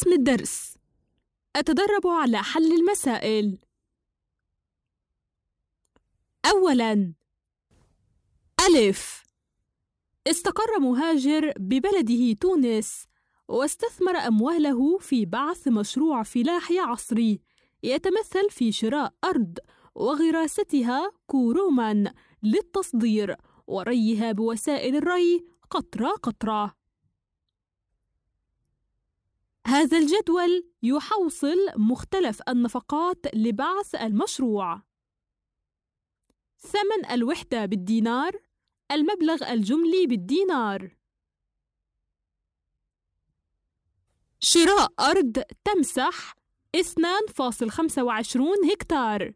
اسم الدرس أتدرب على حل المسائل أولاً ألف استقر مهاجر ببلده تونس واستثمر أمواله في بعث مشروع فلاحي عصري يتمثل في شراء أرض وغراستها كوروما للتصدير وريها بوسائل الري قطرة قطرة هذا الجدول يحوصل مختلف النفقات لبعث المشروع ثمن الوحدة بالدينار المبلغ الجملي بالدينار شراء أرض تمسح 2.25 هكتار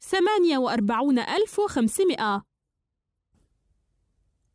48500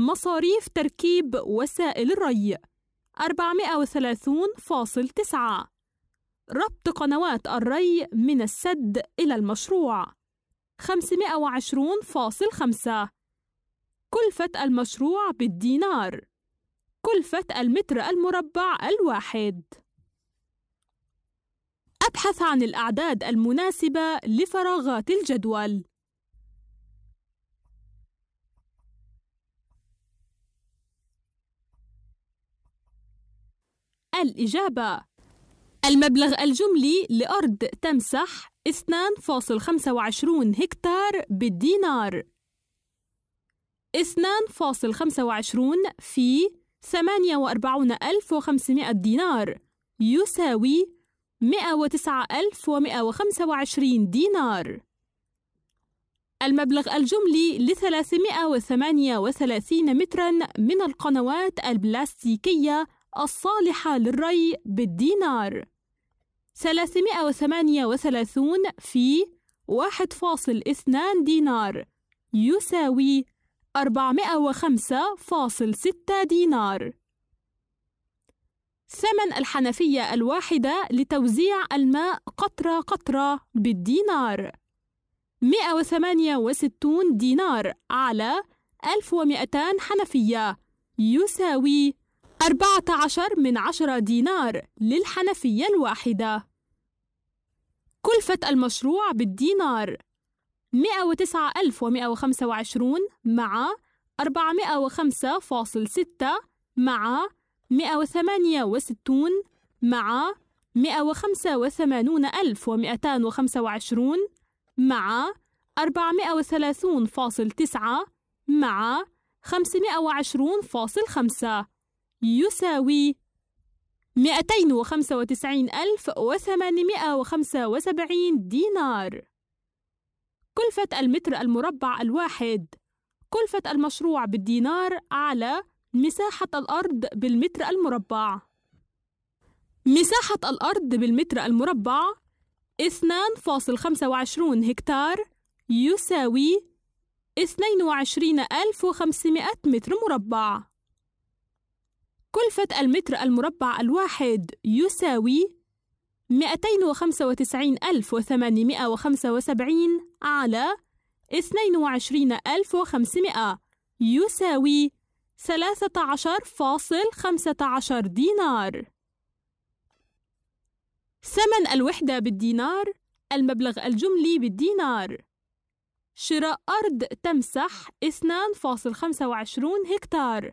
مصاريف تركيب وسائل الري 430.9 ربط قنوات الري من السد إلى المشروع 520.5 كلفة المشروع بالدينار كلفة المتر المربع الواحد أبحث عن الأعداد المناسبة لفراغات الجدول الإجابة المبلغ الجملي لأرض تمسح 2.25 هكتار بالدينار 2.25 في 48500 دينار يساوي 109125 دينار المبلغ الجملي ل 338 مترا من القنوات البلاستيكية الصالحة للري بالدينار 338 في 1.2 دينار يساوي 405.6 دينار ثمن الحنفية الواحدة لتوزيع الماء قطرة قطرة بالدينار 168 دينار على 1200 حنفية يساوي 14 من 10 دينار للحنفية الواحدة كلفة المشروع بالدينار 109125 مع 405.6 مع 168 مع 185225 مع 430.9 مع 520.5 يساوي 295875 دينار كلفة المتر المربع الواحد كلفة المشروع بالدينار على مساحة الأرض بالمتر المربع مساحة الأرض بالمتر المربع 2.25 هكتار يساوي 22500 متر مربع كلفة المتر المربع الواحد يساوي 295875 على 22500 يساوي 13.15 دينار ثمن الوحدة بالدينار المبلغ الجملي بالدينار شراء أرض تمسح 2.25 هكتار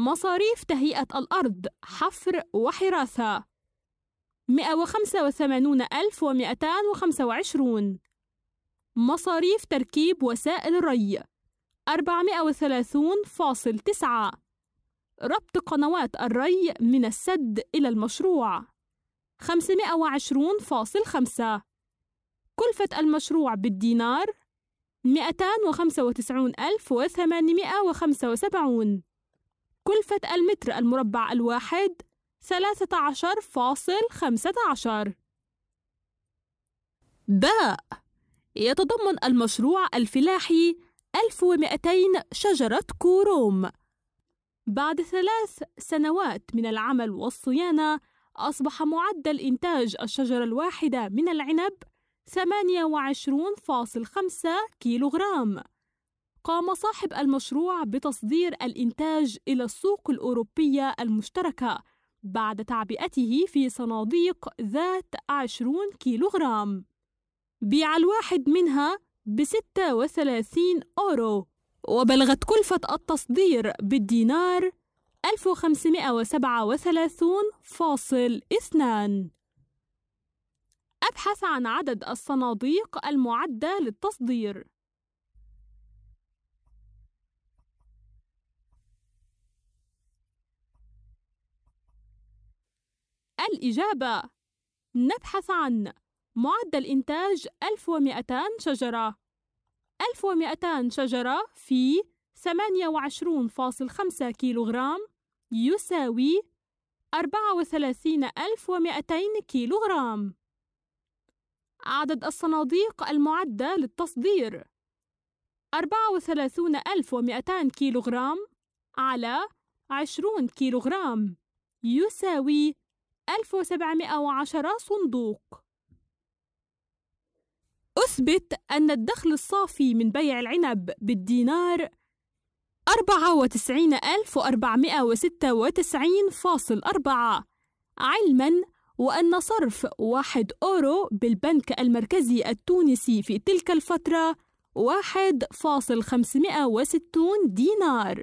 مصاريف تهيئة الأرض حفر وحراثة 185225 مصاريف تركيب وسائل الري 430.9 ربط قنوات الري من السد إلى المشروع 520.5 كلفة المشروع بالدينار 295875 كلفة المتر المربع الواحد 13.15 باء يتضمن المشروع الفلاحي 1200 شجرة كوروم بعد ثلاث سنوات من العمل والصيانة أصبح معدل إنتاج الشجرة الواحدة من العنب 28.5 كيلوغرام قام صاحب المشروع بتصدير الإنتاج إلى السوق الأوروبية المشتركة بعد تعبئته في صناديق ذات 20 كيلوغرام بيع الواحد منها ب 36 أورو وبلغت كلفة التصدير بالدينار 1537.2 أبحث عن عدد الصناديق المعدة للتصدير الإجابة نبحث عن معدل إنتاج 1200 شجرة 1200 شجرة في 28.5 كيلوغرام يساوي 34200 كيلوغرام عدد الصناديق المعدة للتصدير 34200 كيلوغرام على 20 كيلوغرام يساوي 1710 صندوق أثبت أن الدخل الصافي من بيع العنب بالدينار 94496.4 علما وأن صرف واحد أورو بالبنك المركزي التونسي في تلك الفترة 1.560 دينار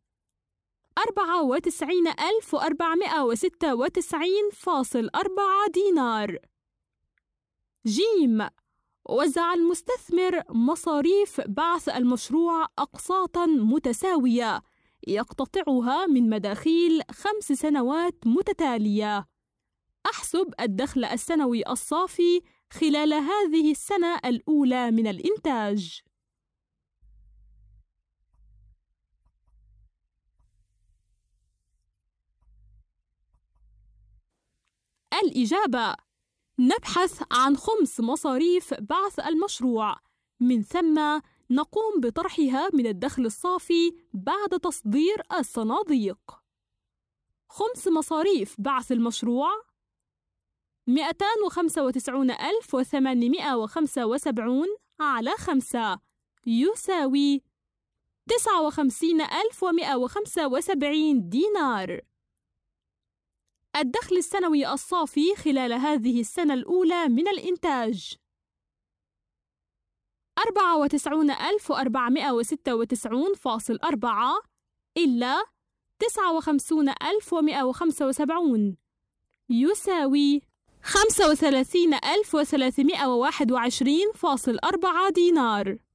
94496.4 دينار جيم وزع المستثمر مصاريف بعث المشروع أقساطا متساوية يقتطعها من مداخيل خمس سنوات متتالية أحسب الدخل السنوي الصافي خلال هذه السنة الأولى من الإنتاج الإجابة نبحث عن خمس مصاريف بعث المشروع من ثم نقوم بطرحها من الدخل الصافي بعد تصدير الصناديق خمس مصاريف بعث المشروع 295875 على 5 يساوي 59175 دينار الدخل السنوي الصافي خلال هذه السنة الأولى من الإنتاج 94496.4 إلا 59175 يساوي 35321.4 دينار